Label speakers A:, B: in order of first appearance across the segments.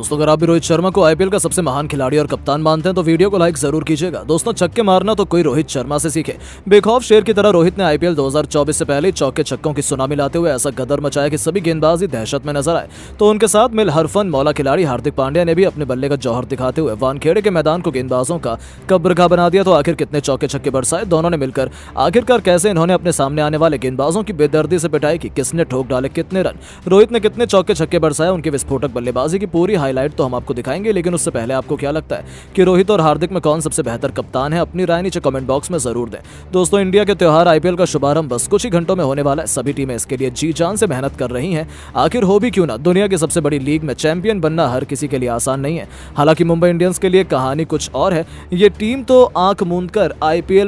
A: दोस्तों अगर आप भी रोहित शर्मा को आईपीएल का सबसे महान खिलाड़ी और कप्तान मानते हैं तो वीडियो को लाइक जरूर कीजिएगा दोस्तों छक्के मारना तो कोई रोहित शर्मा से सीखे बेखौफ शेर की तरह रोहित ने आईपीएल 2024 से पहले चौके छक्कों की सुनामी लाते हुए ऐसा गदर मचाया कि सभी गेंदबाजी दहशत में नजर आए तो उनके साथ मिल हरफन मौला खिलाड़ी हार्दिक पांड्या ने भी अपने बल्ले का जौहर दिखाते हुए वानखेड़े के मैदान को गेंदबाजों का कब्रखा बना दिया तो आखिर कितने चौके छक्के बरसाए दोनों ने मिलकर आखिरकार कैसे इन्होंने अपने सामने आने वाले गेंदबाजों की बेदर्दी से पिटाई की किसने ठोक डाले कितने रन रोहित ने कितने चौके छक्के बरसाए उनके विस्फोटक बल्लेबाजी की पूरी हाईलाइट तो हम आपको दिखाएंगे लेकिन उससे पहले आपको क्या लगता है कि रोहित और हार्दिक में कौन सबसे बेहतर कप्तान है अपनी राय नीचे कमेंट बॉक्स में जरूर दें दोस्तों इंडिया के त्यौहार आईपीएल का शुभारंभ बस कुछ ही घंटों में होने वाला है सभी टीमें इसके लिए जी जान से मेहनत कर रही है आखिर हो भी क्यों ना दुनिया की सबसे बड़ी लीग में चैंपियन बनना हर किसी के लिए आसान नहीं है हालांकि मुंबई इंडियंस के लिए कहानी कुछ और है ये टीम तो आंख मूंद कर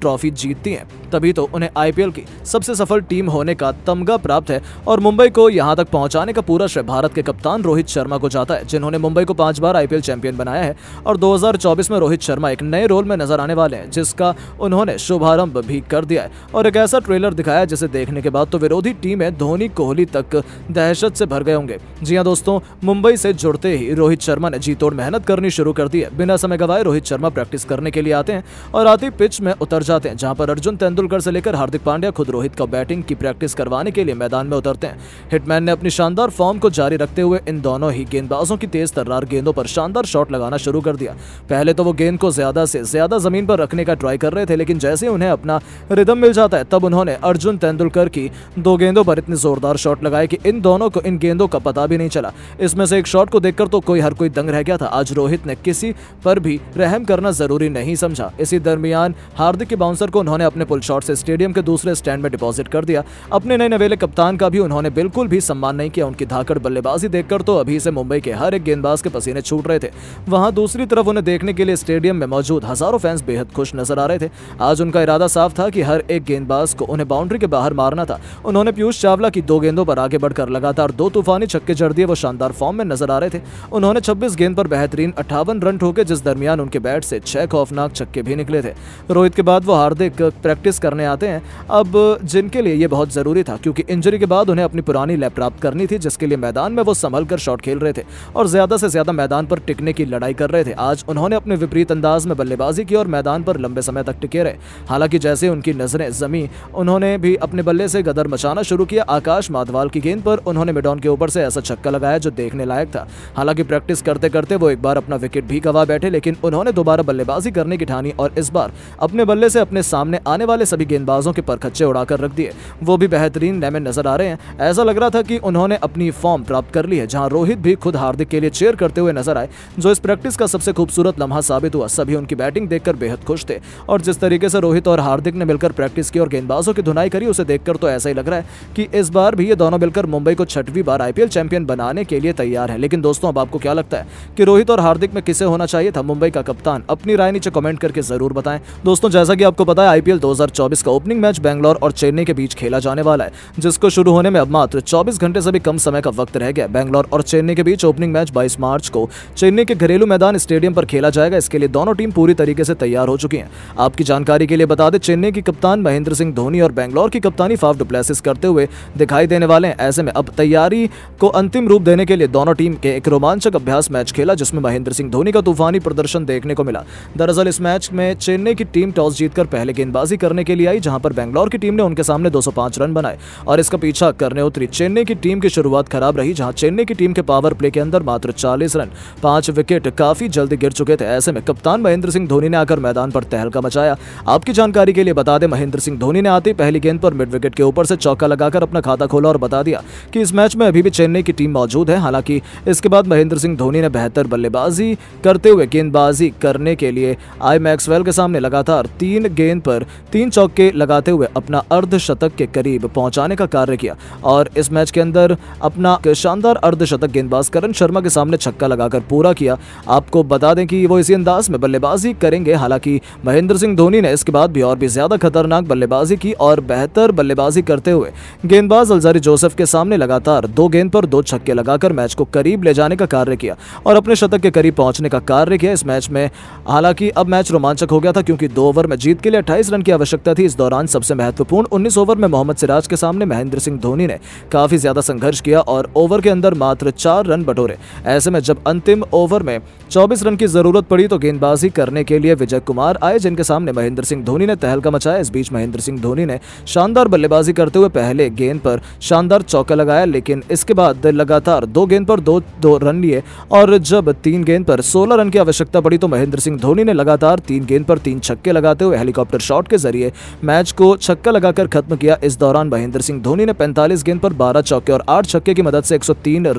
A: ट्रॉफी जीतती है तभी तो उन्हें आईपीएल की सबसे सफल टीम होने का तमगा प्राप्त है और मुंबई को यहां तक पहुंचाने का पूरा श्रेय भारत के कप्तान रोहित शर्मा को जाता है जिन्होंने मुंबई को पांच बार आईपीएल चैंपियन बनाया है और 2024 में रोहित शर्मा एक नए रोल में नजर आने वाले हैं जिसका उन्होंने शुभारंभ भी कर दिया है और एक ऐसा ट्रेलर दिखाया जिसे देखने के बाद तो विरोधी टीमें धोनी कोहली तक दहशत से भर गए होंगे जी हाँ दोस्तों मुंबई से जुड़ते ही रोहित शर्मा ने जी तोड़ मेहनत करनी शुरू कर दी है बिना समय गवाए रोहित शर्मा प्रैक्टिस करने के लिए आते हैं और आते पिच में उतर जाते हैं जहां पर अर्जुन तेंदुलकर से लेकर हार्दिक पांड्या खुद रोहित का बैटिंग की प्रैक्टिस करवाने के लिए मैदान में उतरते हैं हिटमैन ने अपनी शानदार फॉर्म को जारी रखते हुए इन दोनों ही गेंदबाजों की तेज तर्रार गेंदों पर शानदार शॉट लगाना शुरू कर दिया पहले तो वो गेंद को ज्यादा से ज्यादा जमीन पर रखने का ट्राई कर रहे थे लेकिन जैसे उन्हें अपना रिदम मिल जाता है तब उन्होंने अर्जुन तेंदुलकर की दो गेंदों पर इतने जोरदार शॉट लगाए कि इन दोनों को इन गेंदों का पता भी नहीं चला इसमें से एक शॉट को देखकर तो कोई हर कोई दंग रह गया था आज रोहित ने किसी पर भी रहम करना जरूरी नहीं समझा इसी दरमियान हार्दिक के बाउंसर को उन्होंने अपने पुल शॉट से स्टेडियम के दूसरे स्टैंड में डिपॉजिट कर दिया अपने नए नवेले कप्तान का भी उन्होंने बिल्कुल भी सम्मान नहीं किया उनकी धाकड़ बल्लेबाजी देखकर तो अभी से मुंबई के हर एक गेंद गेंदबाज के पसीने छूट रहे थे वहां दूसरी तरफ उन्हें देखने के लिए स्टेडियम में मौजूद हजारों फैंस बेहद खुश नजर आ रहे थे आज उनका इरादा साफ था कि हर एक गेंदबाज को उन्हें बाउंड्री के बाहर मारना था उन्होंने पीयूष चावला की दो गेंदों पर आगे बढ़कर लगातार दो तूफानी छक्के जड़ दिए वो शानदार फॉर्म में नजर आ रहे थे उन्होंने छब्बीस गेंद पर बेहतरीन अट्ठावन रन ठोके जिस दरमियान उनके बैट से छह खौफनाक छक्के भी निकले थे रोहित के बाद वो हार्दिक प्रैक्टिस करने आते हैं अब जिनके लिए ये बहुत जरूरी था क्योंकि इंजरी के बाद उन्हें अपनी पुरानी लैब प्राप्त करनी थी जिसके लिए मैदान में वो संभल कर शॉट खेल रहे थे और ज्यादा ज्यादा से ज्यादा मैदान पर टिकने की लड़ाई कर रहे थे आज उन्होंने अपने विपरीत अंदाज में बल्लेबाजी की और मैदान पर लंबे समय तक टिके रहे हालांकि जैसे उनकी नजरें जमी उन्होंने भी अपने बल्ले से गदर मचाना शुरू किया आकाश माधवाल की गेंद पर उन्होंने मिडॉन के ऊपर से ऐसा छक्का लगाया जो देखने लायक था हालांकि प्रैक्टिस करते करते वो एक बार अपना विकेट भी गवा बैठे लेकिन उन्होंने दोबारा बल्लेबाजी करने की ठानी और इस बार अपने बल्ले से अपने सामने आने वाले सभी गेंदबाजों के परखच्चे उड़ाकर रख दिए वो भी बेहतरीन नजर आ रहे हैं ऐसा लग रहा था कि उन्होंने अपनी फॉर्म प्राप्त कर ली है जहां रोहित भी खुद हार्दिक के लिए चेयर करते हुए नजर आए जो इस प्रैक्टिस का सबसे खूबसूरत लम्हा साबित हुआ सभी उनकी बैटिंग देखकर बेहद खुश थे और जिस तरीके से रोहित और हार्दिक ने मिलकर प्रैक्टिस की और गेंदबाजों की धुनाई करी उसे देखकर तो ऐसा ही लग रहा है कि इस बार भी ये दोनों मिलकर मुंबई को छठवीं बार आईपीएल चैंपियन बनाने के लिए तैयार है लेकिन दोस्तों अब आपको क्या लगता है कि रोहित और हार्दिक में किसे होना चाहिए था मुंबई का कप्तान अपनी राय नीचे कमेंट करके जरूर बताएं दोस्तों जैसा कि आपको पता है आईपीएल 2024 का ओपनिंग मैच बैंगलोर और चेन्नई के बीच खेला जाने वाला है जिसको शुरू होने में अब मात्र 24 घंटे से भी कम समय का वक्त रह गया बैंगलोर और चेन्नई के बीच ओपनिंग मैच 22 मार्च को चेन्नई के घरेलू मैदान स्टेडियम पर खेला जाएगा इसके लिए दोनों टीम पूरी तरीके से तैयार हो चुकी हैं आपकी जानकारी के लिए बता दें चेन्नई की कप्तान महेंद्र सिंह धोनी और बैंगलोर की कप्तानी फाफ डुप्लेसिस करते हुए दिखाई देने वाले हैं ऐसे में अब तैयारी को अंतिम रूप देने के लिए दोनों टीम के एक रोमांचक अभ्यास मैच खेला जिसमें महेंद्र सिंह धोनी का तूफानी प्रदर्शन देखने को मिला दरअसल इस मैच में चेन्नई की टीम टॉस जीतकर पहले गेंदबाजी करने के लिए आई जहां पर बैंगलोर की टीम ने उनके सामने 205 रन बनाए और इसका पीछा करने उतरी चेन्नई की टीम की शुरुआत खराब रही जहां चेन्नई की टीम के पावर प्ले के अंदर मात्र चालीस रन पांच विकेट काफी जल्दी गिर चुके थे ऐसे में कप्तान महेंद्र सिंह धोनी ने आकर मैदान पर तहलका मचाया आपकी जानकारी के लिए बता दें महेंद्र सिंह धोनी ने आते पहली गेंद पर मिड विकेट के ऊपर से चौका लगाकर अपना खाता खोला और बता दिया कि इस मैच में अभी भी चेन्नई की टीम मौजूद है हालांकि इसके बाद महेंद्र सिंह धोनी ने बेहतर बल्लेबाजी करते हुए गेंदबाजी करने के लिए आई मैक्सवेल के सामने लगातार तीन गेंद पर तीन चौके लगाते हुए अपना अर्धशतक के करीब पहुंचाने का कार्य किया और इस मैच के अंदर अपना शानदार अर्धशतक गेंदबाज करण शर्मा के सामने सामने छक्का लगाकर पूरा किया आपको बता दें कि वो इसी अंदाज में बल्लेबाजी करेंगे हालांकि महेंद्र सिंह धोनी ने इसके बाद भी और भी ज्यादा खतरनाक बल्लेबाजी की और बेहतर बल्लेबाजी करते हुए गेंदबाज अलजारी जोसेफ के सामने लगातार दो गेंद पर दो छक्के लगाकर मैच को करीब ले जाने का कार्य किया और अपने शतक के करीब पहुंचने का कार्य किया इस मैच में हालांकि अब मैच रोमांचक हो गया था क्योंकि दो ओवर में जीत के लिए अट्ठाईस रन की आवश्यकता थी इस दौरान सबसे महत्वपूर्ण उन्नीस ओवर में मोहम्मद सिराज के सामने महेंद्र सिंह धोनी ने काफी ज्यादा संघर्ष किया और ओवर के अंदर मात्र चार रन बटोरे ऐसे में जब अंतिम ओवर में 24 रन की जरूरत पड़ी तो गेंदबाजी करने के लिए विजय कुमार आए जिनके सामने महेंद्र सिंह धोनी ने तहलका मचाया इस बीच महेंद्र सिंह धोनी ने शानदार बल्लेबाजी करते हुए पहले गेंद पर शानदार चौका लगाया लेकिन इसके बाद लगातार दो गेंद पर दो दो रन लिए और जब तीन गेंद पर सोलह रन की आवश्यकता पड़ी तो महेंद्र सिंह धोनी ने लगातार तीन गेंद पर तीन छक्के लगाते हुए हेलीकॉप्टर शॉट के जरिए मैच को छक्का लगाकर खत्म किया इस दौरान महेंद्र सिंह धोनी ने पैंतालीस गेंद पर बारह चौके और आठ छक्के की मदद से एक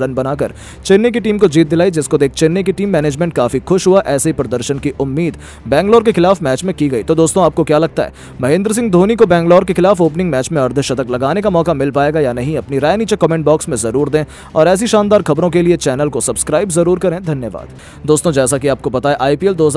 A: रन बनाकर चेन्नई की टीम को को जीत दिलाई जिसको देख चेन्नई की टीम मैनेजमेंट काफी खुश हुआ ऐसे ही प्रदर्शन की उम्मीद बैंगलोर के खिलाफ मैच में की गई तो दोस्तों आपको क्या लगता है महेंद्र सिंह धोनी को बैंगलोर के खिलाफ ओपनिंग मैच में अर्धशतक लगाने का मौका मिल पाएगा या नहीं अपनी राय नीचे कमेंट बॉक्स में जरूर दें और ऐसी शानदार खबरों के लिए चैनल को सब्सक्राइब जरूर करें धन्यवाद दोस्तों जैसा की आपको बताया आईपीएल दो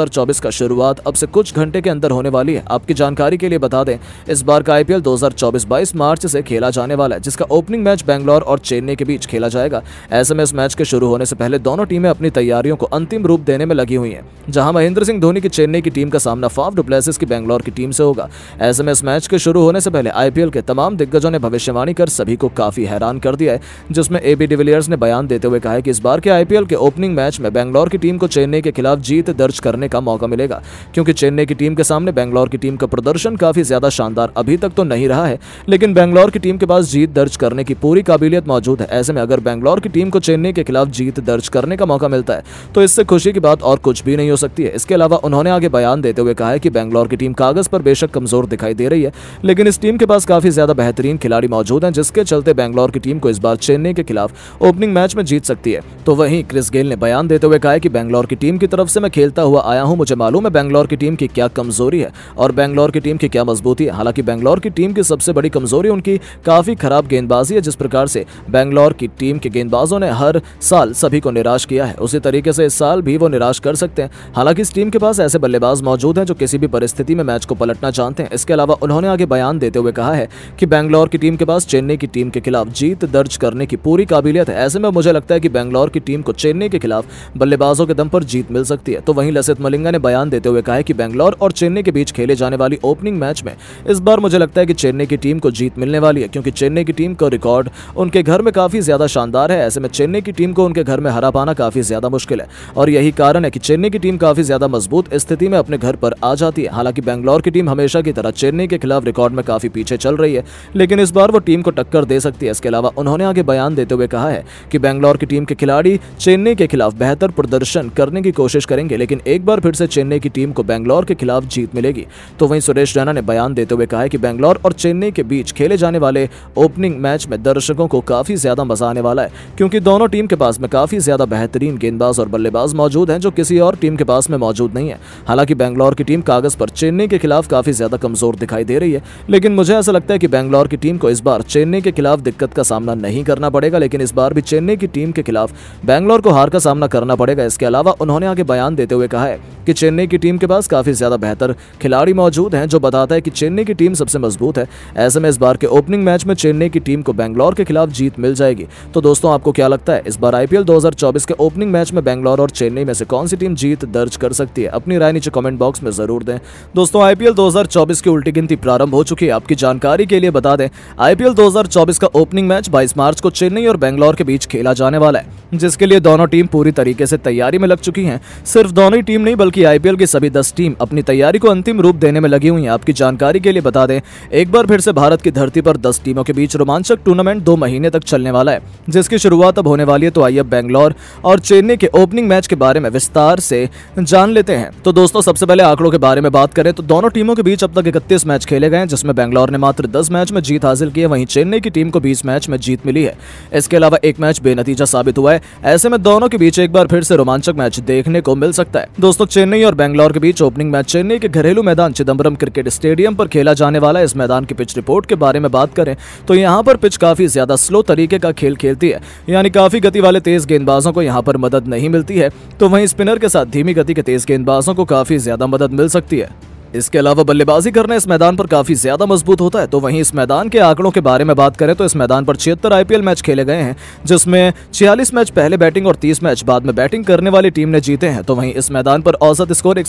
A: का शुरुआत अब से कुछ घंटे के अंदर होने वाली है आपकी जानकारी के लिए बता दें इस बार का आईपीएल दो हजार मार्च से खेला जाने वाला है जिसका ओपनिंग मैच बैंगलोर और चेन्नई के बीच खेला जाएगा ऐसे में इस मैच के शुरू होने से पहले लिए दोनों टीमें अपनी तैयारियों को अंतिम रूप देने में लगी हुई हैं जहां महेंद्र सिंह धोनी की चेन्नई की टीम का सामना फाफ डुप्लेसिस की बैंगलोर की टीम से होगा ऐसे में इस मैच के शुरू होने से पहले आईपीएल के तमाम दिग्गजों ने भविष्यवाणी कर सभी को काफी हैरान कर दिया है जिसमें ए बी डिविलियर्स ने बयान देते हुए कहा है कि इस बार के आईपीएल के ओपनिंग मैच में बैंगलोर की टीम को चेन्नई के खिलाफ जीत दर्ज करने का मौका मिलेगा क्योंकि चेन्नई की टीम के सामने बैंगलोर की टीम का प्रदर्शन काफी ज्यादा शानदार अभी तक तो नहीं रहा है लेकिन बैंगलोर की टीम के पास जीत दर्ज करने की पूरी काबिलियत मौजूद है ऐसे में अगर बैंगलोर की टीम को चेन्नई के खिलाफ जीत दर्ज कुछ करने का मौका मिलता है तो इससे खुशी की बात और कुछ भी नहीं हो सकती है इसके अलावा उन्होंने आगे बयान देते हुए कहा है कि बैंगलोर की टीम कागज पर बेशक कमजोर दिखाई दे रही है लेकिन इस टीम के पास काफी ज्यादा बेहतरीन खिलाड़ी मौजूद है जिसके चलते बैंगलोर की टीम को इस बार चेन्नई के खिलाफ ओपनिंग मैच में जीत सकती है तो वही क्रिस गेल ने बयान देते हुए कहा कि बैंगलोर की टीम की तरफ से मैं खेलता हुआ आया हूँ मुझे मालूम है बैंगलोर की टीम की क्या कमजोरी है और बैंगलोर की टीम की क्या मजबूती है हालांकि बैंगलोर की टीम की सबसे बड़ी कमजोरी उनकी काफी खराब गेंदबाजी है जिस प्रकार से बैंगलोर की टीम के गेंदबाजों ने हर साल सभी को को निराश किया है उसी तरीके से इस साल भी वो निराश कर सकते हैं हालांकि इस टीम के पास ऐसे बल्लेबाज मौजूद हैं जो किसी भी परिस्थिति में मैच को पलटना चाहते हैं इसके अलावा उन्होंने आगे बयान देते हुए कहा है कि बैंगलोर की टीम के पास चेन्नई की टीम के खिलाफ जीत दर्ज करने की पूरी काबिलियत है ऐसे में मुझे लगता है कि बैंगलोर की टीम को चेन्नई के खिलाफ बल्लेबाजों के दम पर जीत मिल सकती है तो वहीं लसित मलिंगा ने बयान देते हुए कहा है कि बैंगलोर और चेन्नई के बीच खेले जाने वाली ओपनिंग मैच में इस बार मुझे लगता है कि चेन्नई की टीम को जीत मिलने वाली है क्योंकि चेन्नई की टीम का रिकॉर्ड उनके घर में काफी ज्यादा शानदार है ऐसे में चेन्नई की टीम को उनके घर में सहारा पाना काफी ज्यादा मुश्किल है और यही कारण है कि चेन्नई की टीम काफी ज्यादा मजबूत स्थिति में अपने घर पर आ जाती है हालांकि बैंगलोर की टीम हमेशा की तरह चेन्नई के खिलाफ रिकॉर्ड में काफी पीछे चल रही है लेकिन इस बार वो टीम को टक्कर दे सकती है इसके अलावा उन्होंने आगे बयान देते हुए कहा है कि बैंगलोर की टीम के खिलाड़ी चेन्नई के खिलाफ बेहतर प्रदर्शन करने की कोशिश करेंगे लेकिन एक बार फिर से चेन्नई की टीम को बैंगलोर के खिलाफ जीत मिलेगी तो वहीं सुरेश रैना ने बयान देते हुए कहा है कि बैंगलोर और चेन्नई के बीच खेले जाने वाले ओपनिंग मैच में दर्शकों को काफी ज्यादा मजा आने वाला है क्योंकि दोनों टीम के पास में काफी ज्यादा बेहतरीन गेंदबाज और बल्लेबाज मौजूद हैं जो किसी और टीम के पास में मौजूद नहीं है हालांकि बैंगलोर की टीम कागज पर चेन्नई के खिलाफ काफी ज्यादा कमजोर दिखाई दे रही है लेकिन मुझे ऐसा लगता है कि बैंगलोर की टीम को इस बार चेन्नई के खिलाफ दिक्कत का सामना नहीं करना पड़ेगा लेकिन इस बार भी चेन्नई की टीम के खिलाफ बैंगलोर को हार का सामना करना पड़ेगा इसके अलावा उन्होंने आगे बयान देते हुए कहा है कि चेन्नई की टीम के पास काफी ज्यादा बेहतर खिलाड़ी मौजूद हैं जो बताता है कि चेन्नई की टीम सबसे मजबूत है ऐसे में इस बार के ओपनिंग मैच में चेन्नई की टीम को बैंगलोर के खिलाफ जीत मिल जाएगी तो दोस्तों आपको क्या लगता है इस बार आईपीएल 2024 के ओपनिंग मैच में बैंगलोर और चेन्नई में से कौन सी टीम जीत दर्ज कर सकती है अपनी राय नीचे कमेंट बॉक्स में जरूर दें दोस्तों आईपीएल 2024 की उल्टी गिनती प्रारंभ हो चुकी है आपकी जानकारी के लिए बता दें आईपीएल 2024 का ओपनिंग मैच 22 मार्च को चेन्नई और बैंगलोर के बीच खेला जाने वाला है जिसके लिए दोनों टीम पूरी तरीके से तैयारी में लग चुकी है सिर्फ दोनों ही टीम नहीं बल्कि आईपीएल की सभी दस टीम अपनी तैयारी को अंतिम रूप देने में लगी हुई है आपकी जानकारी के लिए बता दें एक बार फिर से भारत की धरती पर दस टीमों के बीच रोमांचक टूर्नामेंट दो महीने तक चलने वाला है जिसकी शुरुआत अब होने वाली है तो आइए बैंगलोर इंदौर और चेन्नई के ओपनिंग मैच के बारे में विस्तार से जान लेते हैं तो दोस्तों सबसे पहले आंकड़ों के बारे में बात करें तो दोनों टीमों के बीच अब तक इकतीस मैच खेले गए जिसमें बैंगलोर ने मात्र दस मैच में जीत हासिल की है वहीं चेन्नई की टीम को बीस मैच में जीत मिली है इसके अलावा एक मैच बेनतीजा साबित हुआ है ऐसे में दोनों के बीच एक बार फिर से रोमांचक मैच देखने को मिल सकता है दोस्तों चेन्नई और बैंगलोर के बीच ओपनिंग मैच चेन्नई के घरेलू मैदान चिदम्बरम क्रिकेट स्टेडियम पर खेला जाने वाला इस मैदान की पिच रिपोर्ट के बारे में बात करें तो यहाँ पर पिच काफी ज्यादा स्लो तरीके का खेल खेलती है यानी काफी गति वाले तेज गेंदबाज गेंदबाजों को यहाँ पर मदद नहीं मिलती है तो वहीं स्पिनर के साथ धीमी गति के तेज गेंदबाजों को काफी ज्यादा मदद मिल सकती है इसके अलावा बल्लेबाजी करने इस मैदान पर काफी ज्यादा मजबूत होता है तो वहीं इस मैदान के आंकड़ों के बारे में बात करें तो इस मैदान पर छिहत्तर आईपीएल मैच खेले गए हैं जिसमें छियालीस मैच पहले बैटिंग और तीस मैच बाद में बैटिंग करने वाली टीम ने जीते हैं तो वहीं इस मैदान पर औसत स्कोर एक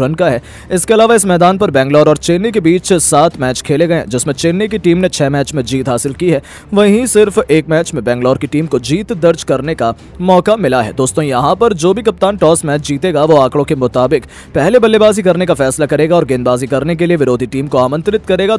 A: रन का है इसके अलावा इस मैदान पर बैंगलोर और चेन्नई के बीच सात मैच खेले गए जिसमें चेन्नई की टीम ने छह मैच में जीत हासिल की है वहीं सिर्फ एक मैच में बैंगलोर की टीम को जीत दर्ज करने का मौका मिला है दोस्तों यहाँ पर जो भी कप्तान टॉस मैच जीतेगा वो आंकड़ों के मुताबिक पहले बल्लेबाजी करने का फैसला करेगा और गेंदबाजी करने के लिए विरोधी टीम को आमंत्रित करेगा